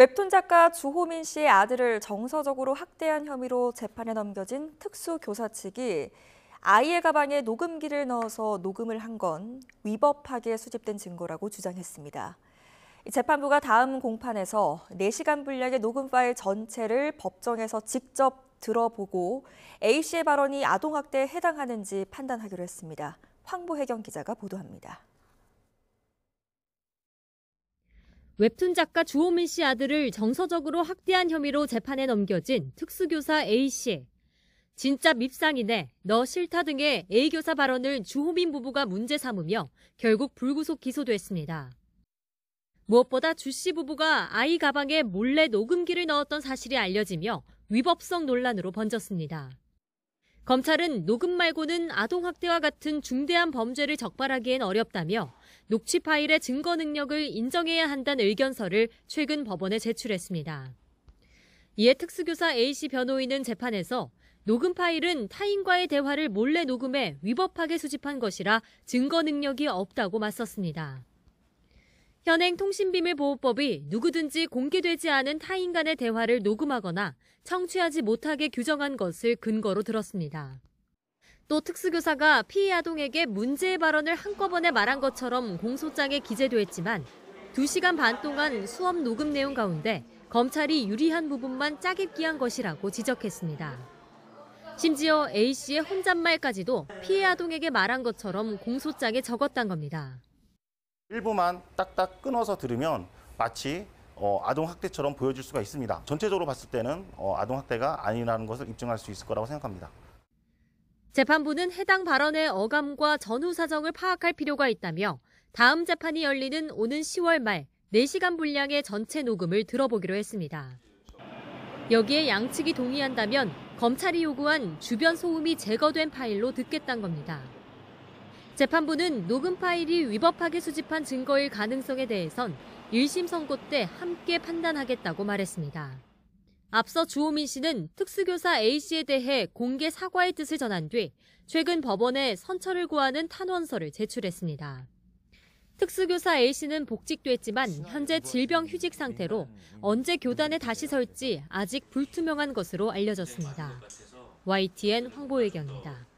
웹툰 작가 주호민 씨의 아들을 정서적으로 학대한 혐의로 재판에 넘겨진 특수교사 측이 아이의 가방에 녹음기를 넣어서 녹음을 한 건 위법하게 수집된 증거라고 주장했습니다. 재판부가 다음 공판에서 4시간 분량의 녹음 파일 전체를 법정에서 직접 들어보고 A씨의 발언이 아동학대에 해당하는지 판단하기로 했습니다. 황보혜경 기자가 보도합니다. 웹툰 작가 주호민 씨 아들을 정서적으로 학대한 혐의로 재판에 넘겨진 특수교사 A 씨. 진짜 밉상이네, 너 싫다 등의 A 교사 발언을 주호민 부부가 문제 삼으며 결국 불구속 기소됐습니다. 무엇보다 주 씨 부부가 아이 가방에 몰래 녹음기를 넣었던 사실이 알려지며 위법성 논란으로 번졌습니다. 검찰은 녹음 말고는 아동학대와 같은 중대한 범죄를 적발하기엔 어렵다며 녹취 파일의 증거 능력을 인정해야 한다는 의견서를 최근 법원에 제출했습니다. 이에 특수교사 A씨 변호인은 재판에서 녹음 파일은 타인과의 대화를 몰래 녹음해 위법하게 수집한 것이라 증거 능력이 없다고 맞섰습니다. 현행 통신비밀보호법이 누구든지 공개되지 않은 타인 간의 대화를 녹음하거나 청취하지 못하게 규정한 것을 근거로 들었습니다. 또 특수교사가 피해 아동에게 문제의 발언을 한꺼번에 말한 것처럼 공소장에 기재도했지만 2시간 반 동안 수업 녹음 내용 가운데 검찰이 유리한 부분만 짜깁기한 것이라고 지적했습니다. 심지어 A씨의 혼잣말까지도 피해 아동에게 말한 것처럼 공소장에 적었단 겁니다. 일부만 딱딱 끊어서 들으면 마치 어, 아동학대처럼 보여질 수가 있습니다. 전체적으로 봤을 때는 어, 아동학대가 아니라는 것을 입증할 수 있을 거라고 생각합니다. 재판부는 해당 발언의 어감과 전후 사정을 파악할 필요가 있다며 다음 재판이 열리는 오는 10월 말 4시간 분량의 전체 녹음을 들어보기로 했습니다. 여기에 양측이 동의한다면 검찰이 요구한 주변 소음이 제거된 파일로 듣겠다는 겁니다. 재판부는 녹음 파일이 위법하게 수집한 증거일 가능성에 대해선 1심 선고 때 함께 판단하겠다고 말했습니다. 앞서 주호민 씨는 특수교사 A씨에 대해 공개 사과의 뜻을 전한 뒤 최근 법원에 선처를 구하는 탄원서를 제출했습니다. 특수교사 A씨는 복직됐지만 현재 질병 휴직 상태로 언제 교단에 다시 설지 아직 불투명한 것으로 알려졌습니다. YTN 네, 황보혜경입니다.